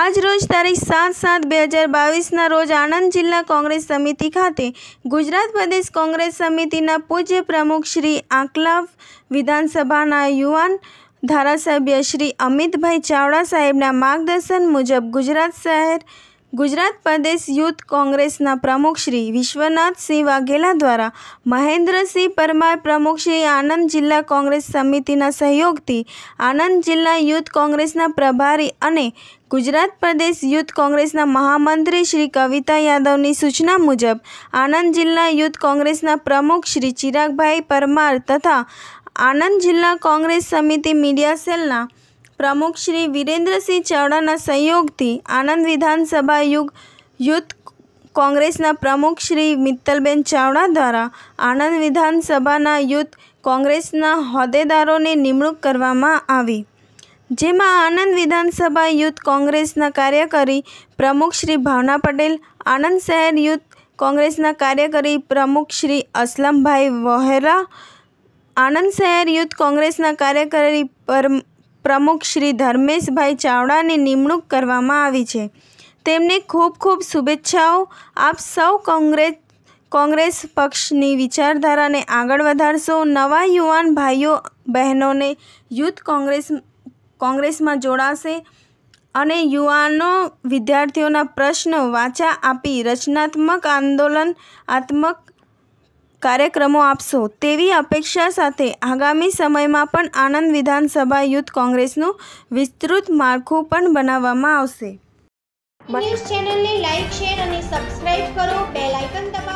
આજ રોજ તારીખ સાત સાત બે હજાર બાવીસના રોજ આણંદ જિલ્લા કોંગ્રેસ સમિતિ ખાતે ગુજરાત પ્રદેશ કોંગ્રેસ સમિતિના પૂજ્ય પ્રમુખ શ્રી આંકલાવ વિધાનસભાના યુવાન ધારાસભ્ય શ્રી અમિતભાઈ ચાવડા સાહેબના માર્ગદર્શન મુજબ ગુજરાત શહેર ગુજરાત પ્રદેશ યુથ કોંગ્રેસના પ્રમુખ શ્રી વિશ્વનાથસિંહ વાઘેલા દ્વારા મહેન્દ્રસિંહ પરમાર પ્રમુખ શ્રી આણંદ જિલ્લા કોંગ્રેસ સમિતિના સહયોગથી આણંદ જિલ્લા યુથ કોંગ્રેસના પ્રભારી અને ગુજરાત પ્રદેશ યુથ કોંગ્રેસના મહામંત્રી શ્રી કવિતા યાદવની સૂચના મુજબ આણંદ જિલ્લા યુથ કોંગ્રેસના પ્રમુખ શ્રી ચિરાગભાઈ પરમાર તથા આણંદ જિલ્લા કોંગ્રેસ સમિતિ મીડિયા સેલના પ્રમુખ શ્રી વિરેન્દ્રસિંહ ચાવડાના સંયોગથી આણંદ વિધાનસભા યુગ યુથ કોંગ્રેસના પ્રમુખ શ્રી મિત્તલબેન ચાવડા દ્વારા આણંદ વિધાનસભાના યુથ કોંગ્રેસના હોદ્દેદારોની નિમણૂક કરવામાં આવી જેમાં આણંદ વિધાનસભા યુથ કોંગ્રેસના કાર્યકારી પ્રમુખ શ્રી ભાવના પટેલ આણંદ શહેર યુથ કોંગ્રેસના કાર્યકારી પ્રમુખ શ્રી અસલમભાઈ વહેરા આણંદ શહેર યુથ કોંગ્રેસના કાર્યકારી પ્રમુખ શ્રી ધર્મેશભાઈ ચાવડાની નિમણૂક કરવામાં આવી છે તેમને ખૂબ ખૂબ શુભેચ્છાઓ આપ સૌ કોંગ્રેસ કોંગ્રેસ પક્ષની વિચારધારાને આગળ વધારશો નવા યુવાન ભાઈઓ બહેનોને યુથ કોંગ્રેસ કોંગ્રેસમાં જોડાશે અને યુવાનો વિદ્યાર્થીઓના પ્રશ્નો વાચા આપી રચનાત્મક આંદોલન આત્મક કાર્યક્રમો આપશો તેવી અપેક્ષા સાથે આગામી સમયમાં પણ આણંદ વિધાનસભા યુથ કોંગ્રેસનું વિસ્તૃત માળખું પણ બનાવવામાં આવશે ન્યૂઝ ચેનલને લાઇક શેર અને સબસ્ક્રાઇબ કરો બેલ આઇકન દબાવો